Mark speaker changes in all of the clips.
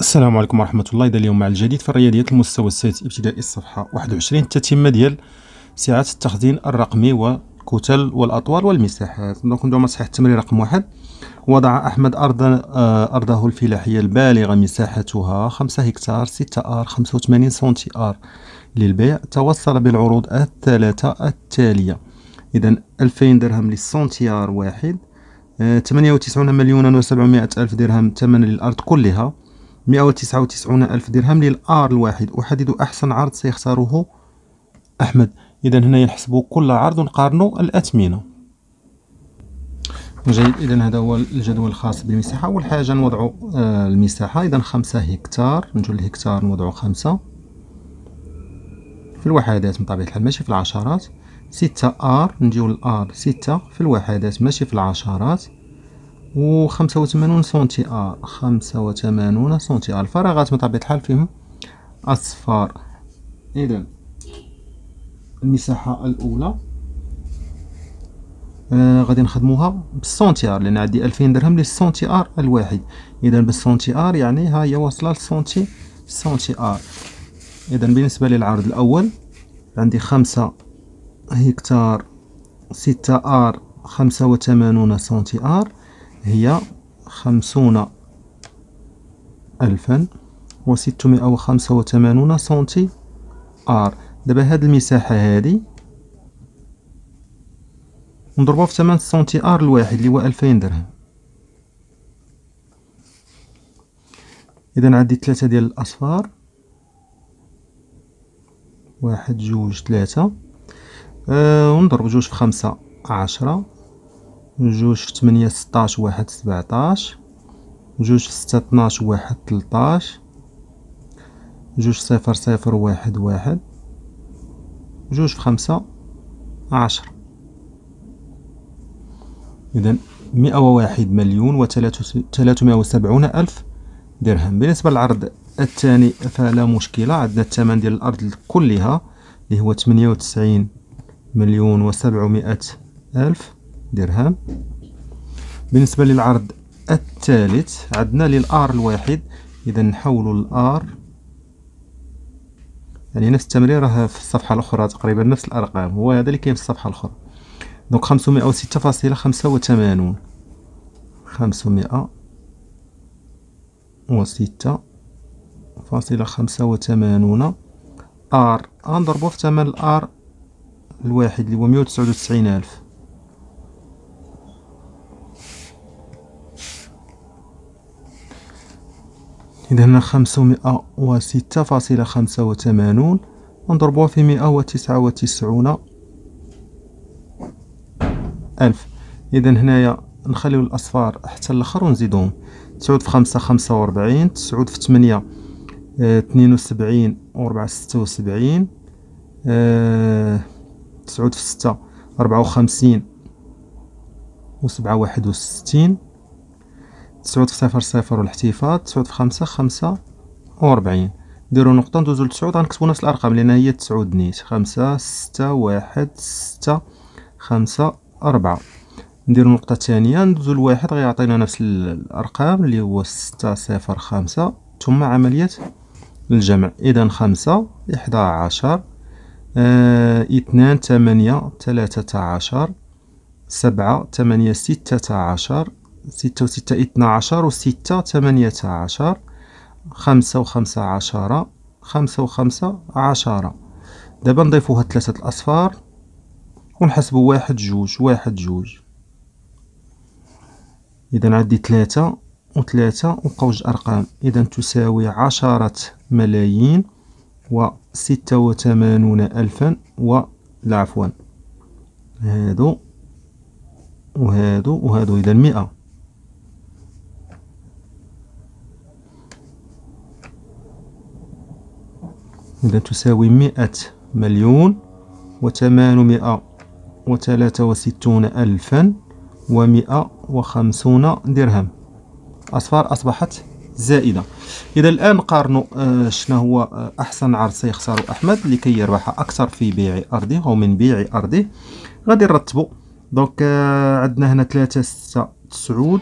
Speaker 1: السلام عليكم ورحمه الله اذا اليوم مع الجديد في الرياضيات المستوى السادس ابتدائي الصفحه 21 التتمه ديال سعه التخزين الرقمي والكتل والاطوال والمساحات دونك ندوزو صحيح التمرين رقم واحد وضع احمد ارضا آه، ارضه الفلاحيه البالغه مساحتها 5 هكتار 6 ار 85 سنتي ار للبيع توصل بالعروض الثلاثه التاليه اذا 2000 درهم للسنتيار واحد 98 مليون و700 الف درهم ثمن للارض كلها 199 ألف درهم للآر الواحد أحدد أحسن عرض سيختاره أحمد إذا هنا نحسب كل عرض ونقارنوا الأثمنة جيد إذا هذا هو الجدول الخاص بالمساحة أول حاجة نوضع آه، المساحة إذا خمسة هكتار نجو الهكتار نوضعو خمسة في الوحدات من طبيعة الحال ماشي في العشرات ستة آر نجيو الآر ستة في الوحدات ماشي في العشرات و 85 سنتي ا 85 سنتي ا الفراغات بطبيعة الحال فيهم أصفار إذا المساحة الأولى آه غادي نخدموها بالسنتي ار لان عندي 2000 درهم للسنتي ار الواحد اذا بالسنتي ار يعني ها هي واصله للسنتي سنتي ار اذا بالنسبه للعرض الاول عندي 5 هكتار 6 ار 85 سنتي ار هي خمسون ألفا وستمائة وخمسة وثمانون سنتي آر دابا هاد المساحة هادي نضربوها في ثمن سنتي آر الواحد اللي هو ألفين درهم إذا عندي ثلاثة ديال الأصفار واحد جوج ثلاثة أه ونضرب جوج في خمسة عشرة جوج في تمنية ستاش واحد سبعتاش جوج في ستة طناش واحد تلتاش جوج صفر صفر واحد واحد جوج في خمسة عشر إذا مئة وواحد مليون وثلاثمائة وسبعون ألف درهم بالنسبة للعرض الثاني فلا مشكلة عندنا الثمن ديال الأرض كلها اللي هو تمنية وتسعين مليون وسبعمائة ألف درهم بالنسبة للعرض الثالث عندنا للآر الواحد إذا نحولوا الآر يعني نفس التمرير راه في الصفحة الأخرى تقريبا نفس الأرقام هو هذا اللي كاين في الصفحة الأخرى دونك 506.85 وستة فاصلة خمسة فاصلة خمسة آر غنضربو في ثمن الآر الواحد اللي هو مية ألف إذا هنا خمسمائة وستة فاصلة خمسة وثمانون نضربوها في مائة وتسعة وتسعون ألف إذا هنايا نخليو الأصفار حتى الآخر ونزيدوهم تسعود في خمسة خمسة وأربعين تسعود في ثمانية آه، اثنين وسبعين وربعة ستة وسبعين آه، تسعود في ستة أربعة وخمسين وسبعة واحد وستين تسعود في صفر صفر والاحتفاظ تسعود في خمسة خمسة ربعين نديرو نقطة ندوزو لتسعود غنكتبو نفس الأرقام لأن هي تسعود نيت خمسة ستة واحد ستة خمسة أربعة نديرو نقطة تانية ندوزو لواحد غيعطينا نفس الأرقام اللي هو ستة صفر خمسة ثم عملية الجمع إذا خمسة إحدى عشر آه، اثنان ثمانية ثلاثة عشر سبعة ثمانية ستة عشر ستة وستة اثنا عشر وستة ثمانية عشر خمسة وخمسة عشرة خمسة وخمسة عشرة دابا نضيفوها ثلاثة الأصفار ونحسبو واحد جوج واحد جوج إذا عندي ثلاثة وثلاثة وقوج جوج أرقام إذا تساوي عشرة ملايين وستة وثمانون ألفا و عفوا هادو وهادو وهادو إذا مئة إذا تساوي مئة مليون وثمانمائة وثلاثة وستون ألفا ومئة وخمسون درهم أصفار أصبحت زائدة إذا الآن قارنوا آه، شنو هو آه، أحسن عرض سيخسره أحمد لكي يربح أكثر في بيع أرضه أو من بيع أرضه غادي نرتبوا دونك آه، عندنا هنا ثلاثة ستة تسعود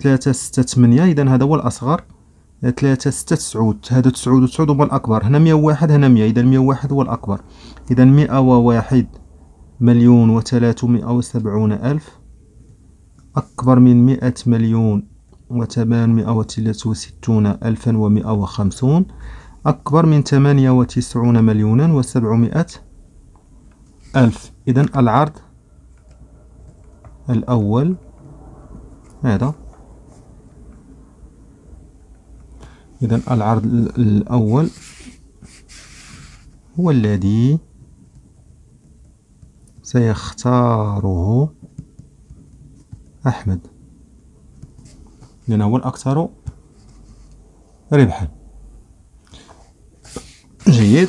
Speaker 1: ثلاثة ستة ثمانية إذا هذا هو الأصغر 3 6 تسعود هذا تسعود و هو هما الاكبر هنا 101 هنا 100 اذا 101 هو الاكبر اذا 101 مليون و370 الف اكبر من 100 مليون و863 الفا و150 اكبر من 98 مليونا و700 الف اذا العرض الاول هذا إذا العرض الأول هو الذي سيختاره أحمد لأنه هو الأكثر ربحا جيد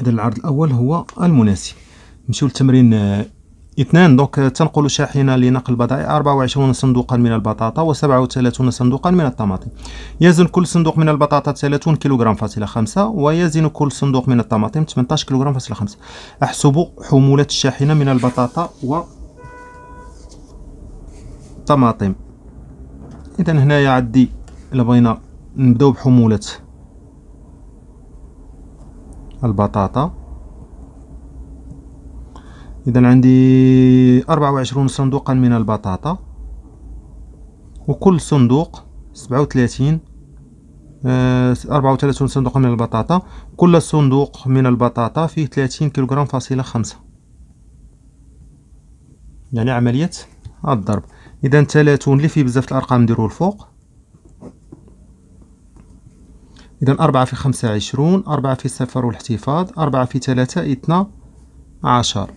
Speaker 1: إذا العرض الأول هو المناسب نمشيو للتمرين اثنان دوك تنقل شاحنة لنقل بضائع 24 صندوقا من البطاطا و37 صندوقا من الطماطم يزن كل صندوق من البطاطا 30 كيلوغرام فاصلة خمسة ويزن كل صندوق من الطماطم 18 كيلوغرام فاصلة خمسة احسب حمولة الشاحنة من البطاطا و طماطم اذا هنايا عندي الا بغينا نبداو بحمولة البطاطا اذا عندي اربعة 24 صندوقا من البطاطا وكل صندوق سبعة 37 34 صندوقا من البطاطا كل صندوق من البطاطا فيه ثلاثين كيلوغرام فاصلة خمسة يعني عملية الضرب اذا ثلاثون اللي فيه بزاف الارقام نديرو الفوق اذا أربعة في خمسة عشرون أربعة في صفر والاحتفاظ أربعة في ثلاثة اثنا عشر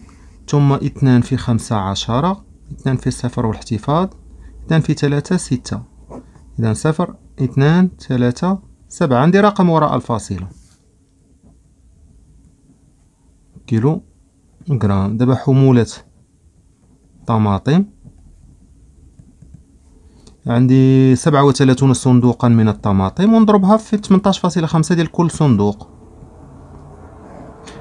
Speaker 1: ثم اثنان في خمسة عشرة اثنان في صفر والاحتفاظ اثنان في ثلاثة ستة إذا صفر اثنان ثلاثة سبعة عندي رقم وراء الفاصلة كيلو جرام دابا حمولة طماطم عندي سبعة وثلاثون صندوقا من الطماطم ونضربها في تمنتاش فاصلة خمسة ديال كل صندوق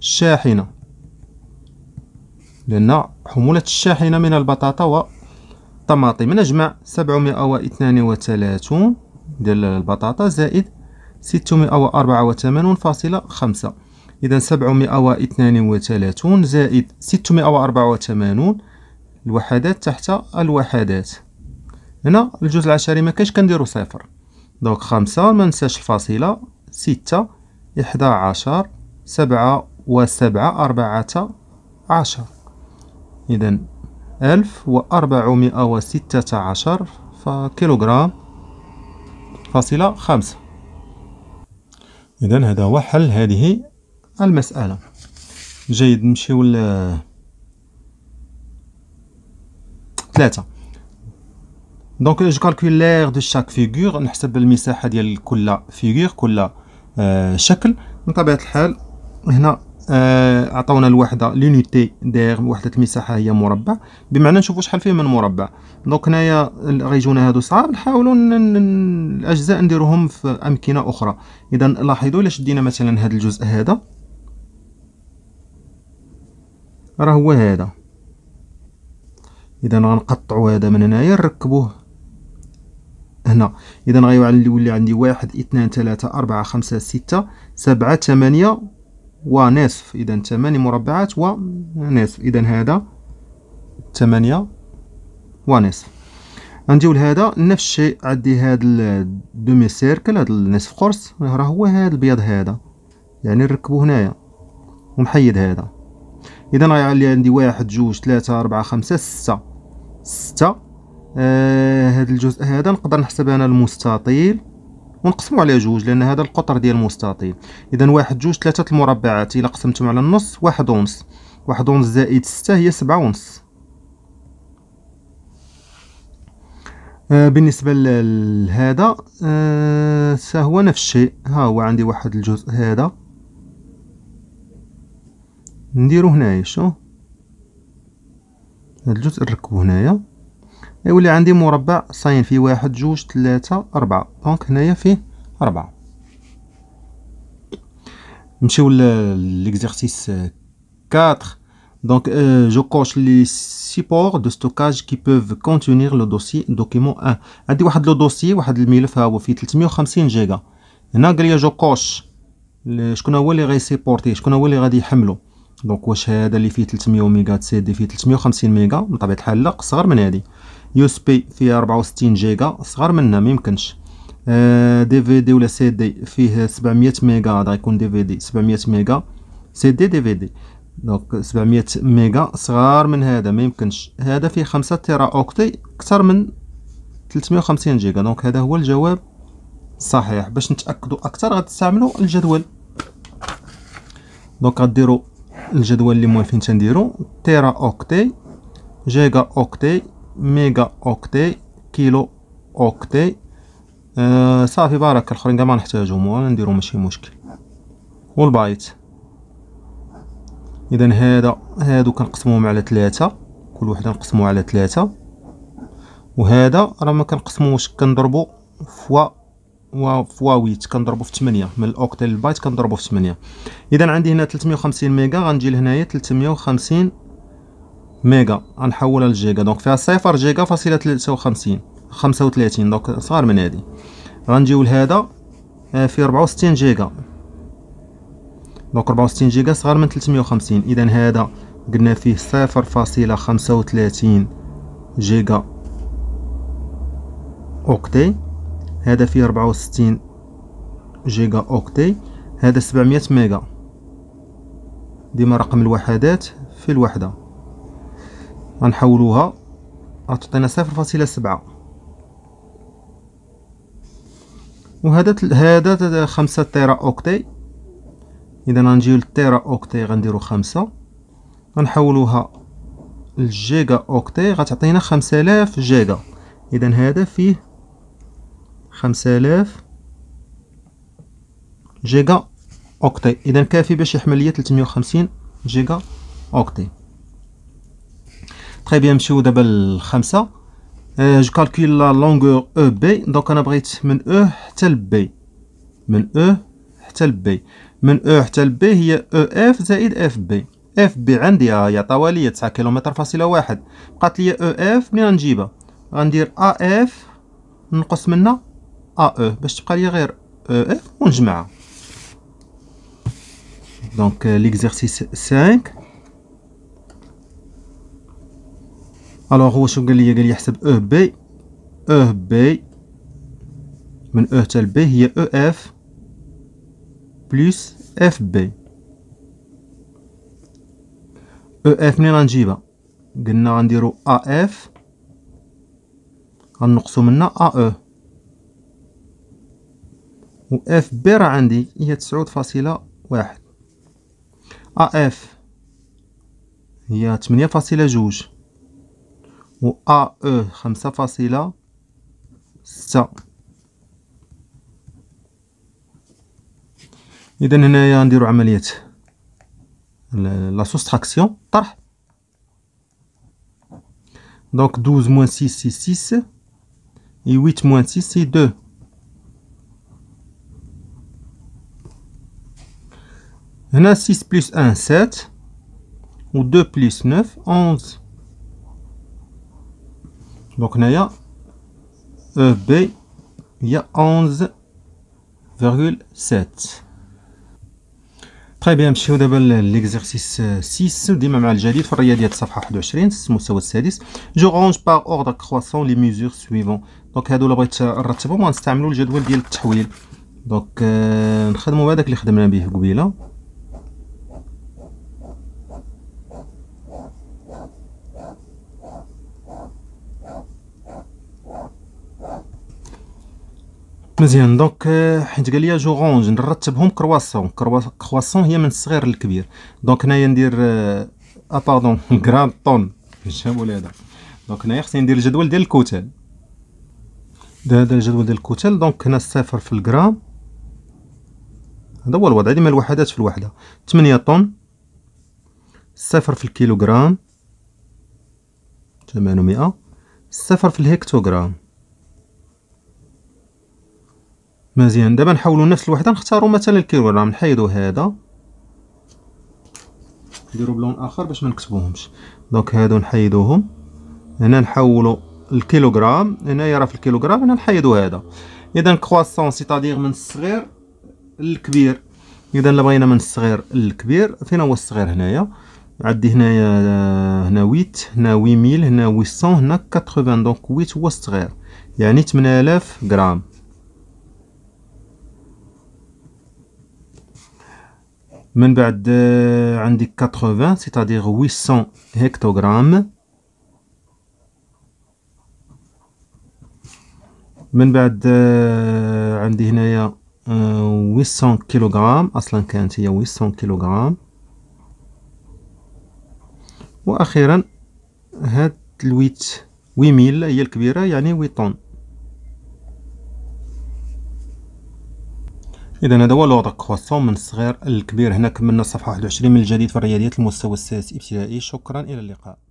Speaker 1: شاحنة لأن حمولة الشاحنة من البطاطا و الطماطم نجمع وثلاثون ديال البطاطا زائد فاصلة خمسة إذا ثلاثون زائد ثمانون الوحدات تحت الوحدات هنا الجزء العشري ما كنديرو صفر دونك خمسة ما ننساش الفاصلة ستة إحدى عشر سبعة وسبعة أربعة عشر إذا ألف وأربعمائة وستة عشر فكيلوغرام فاصلة خمسة إذا هذا هو حل هذه المسألة جيد نمشيو ل ثلاثة دونك جو كالكول لير دو شاك فيغور نحسب المساحة ديال كل فيغور كل آه، شكل من طبيعة الحال هنا آه، عطاونا الوحده لونيتي دير وحده المساحه هي مربع بمعنى نشوفوا شحال فيه من مربع دونك هنايا غيجونا هادو صعاب نحاولوا الاجزاء نديروهم في امكنه اخرى اذا لاحظوا الا شدينا مثلا هذا الجزء هذا راه هو هذا اذا غنقطعوا هذا من هنايا نركبوه هنا اذا غيولي عندي واحد اثنان ثلاثة أربعة خمسة ستة سبعة ثمانية ونصف إذا ثماني مربعات ونصف إذا هذا ثمانية ونصف غنديو لهذا نفس الشيء عندي هاد الدومي سيركل هاد النصف قرص راه هو هاد البيض هذا يعني نركبو هنايا ونحيد هذا اذا يعني عندي واحد جوج ثلاثة أربعة خمسة ستة ستة آه هاد الجزء هذا نقدر نحسب انا المستطيل ونقسموا على جوج لان هذا القطر ديال المستطيل اذا واحد جوج ثلاثه المربعات الا قسمتهم على النص واحد ونص واحد ونص زائد ستة هي سبعة ونص آه، بالنسبة لهذا آه، سهو نفس الشيء ها هو عندي واحد الجزء هذا نديرو هنايا شو هاد الجزء نركبو هنايا يولي عندي مربع ساين في واحد جوج تلاتة أربعة دونك هنايا فيه أربعة نمشيو ليكزارسيس كاتر دونك جو كوش لي سيبور دو ستوكاج كي بوف كونتينير لو دوسي دوكيمون ان عندي واحد لو دوسي واحد الملف هاهو فيه تلتمية و خمسين جيجا هنا قاليا جو كوش شكون هو لي غيسيبورتي شكون هو لي غادي يحملو دونك واش هذا اللي فيه 300 ميغا سي دي فيه 350 ميغا بطبيعه الحال لا صغر من هذه يو اس بي فيه 64 جيجا صغر منها ما يمكنش آه، دي في دي ولا سي دي فيه 700 ميغا هذا يكون دي في دي 700 ميغا سي دي دي في دي دونك 700 ميغا صغار من هذا ما يمكنش هذا فيه 5 تيرا اوكتي اكثر من 350 جيجا دونك هذا هو الجواب صحيح باش نتاكدوا اكثر غتستعملوا الجدول دونك غديروا الجدول اللي موالفين تنديرو تيرا اوكتي جيجا اوكتي ميجا اوكتي كيلو اوكتي آه صافي بارك الاخرين كاع ما نحتاجهم ولا نديرو ماشي مشكل والبايت اذا هذا هادو كنقسموهم على ثلاثة كل وحده نقسموها على ثلاثة وهذا راه ما كنقسموش كنضربو فوا ويت كنضربو في 8 من الاوكتيل البايت كنضربو في 8 اذا عندي هنا 350 ميغا غنجي لهنايا 350 ميغا غنحولها لجيجا دونك فيها صفر جيجا فاصله 53 35 دونك صغار من هادي غنجيو لهذا آه، في 64 جيجا دونك 64 جيجا صغار من 350 اذا هذا قلنا فيه صفر فاصله 0.35 جيجا اوكتي هذا فيه 64 جيجا اوكتي هذا 700 ميجا ديما رقم الوحدات في الوحده غنحولوها غتعطينا 0.7 وهذا هذا 5 تيرا اوكتي اذا غنجيو للتيرا اوكتي غنديرو 5 غنحولوها للجيجا اوكتي غتعطينا 5000 جيجا اذا هذا فيه 5000 جيجا اوكتي اذا كافي باش يحمل لي 350 جيجا اوكتي تري بيان نمشيو دابا للخمسة أه جو كالكول لا لونغور او بي دونك انا بغيت من او حتى لبي من او حتى لبي من او حتى لبي هي او اف زائد اف بي اف بي عندي يعطاوها طوالي 9 كيلومتر فاصله واحد بقات لي او e اف منين غنجيبها غندير ا اف نقص منها ا آه، او آه، باش تبقى لي غير او اف ونجمعها دونك ليكزارسيس 5 الوغ هو شنو قال لي قال لي حسب او بي او بي من او e حتى لبي هي او اف بلس اف بي او اف منين غنجيبها قلنا غنديرو ا اف غنقصو منها ا او e. و اف بير عندي هي تسعود فاصلة واحد ا اف هي تمنية فاصلة جوج و ا او خمسة فاصلة ستة اذا هنايا نديرو عملية لا سوستراكسيون طرح دونك دوز موان سيس سي سيس اي ويت موان سيس سي دو هنا 6 بلس 1 7 و 2 بلس 9 11 دونك هنايا او بي هي 11.7 طيب بيان نمشيو دابا ليكزارسيس 6 ديما مع الجديد في الرياضيات صفحه 21 المستوى السادس جو رونج باغ اوردر كرواسون لي ميزور سويفون دونك هادو الا بغيت نرتبهم غنستعملو الجدول ديال التحويل دونك آه نخدمو بهذاك اللي خدمنا به قبيله مزيان دونك آه، حيت قال لي جورونج نرتبهم كرواسون كرواسون هي من الصغير للكبير دونك هنايا ندير ا باردون غران طون الشمول هذا دونك هنايا خصني ندير الجدول ديال الكتل ده هذا الجدول ديال الكتل دونك هنا الصفر في الغرام هذا هو الوضع ديما الوحدات في الوحده 8 طن صفر في الكيلوغرام 800 صفر في الهكتوغرام مزيان دابا نحاولوا نفس الوحده نختاروا مثلا الكيلوغرام نحيدوا هذا نديروا بلون اخر باش ما نكتبوهمش دونك هادو نحيدوهم هنا نحولوا الكيلوغرام هنايا راه في الكيلوغرام هنا نحيدوا هذا اذا كرواسون سيتادير من الصغير للكبير اذا الا بغينا من الصغير للكبير فين هو الصغير هنايا عندي هنايا آه، هنا 8 هنا 8000 هنا 800 هنا 80 دونك 8 هو الصغير يعني 8000 غرام من بعد آه، عندي 80 سيتادير 800 هكتوغرام من بعد آه، عندي هنايا 800 آه، كيلوغرام اصلا كانت هي 800 كيلوغرام واخيرا هاد الويت 8000 هي الكبيره يعني 8 طن اذا هذا هو الوضع كرواسون من الصغير للكبير هنا كملنا الصفحه 21 من الجديد في الرياضيات المستوى السادس ابتدائي شكرا الى اللقاء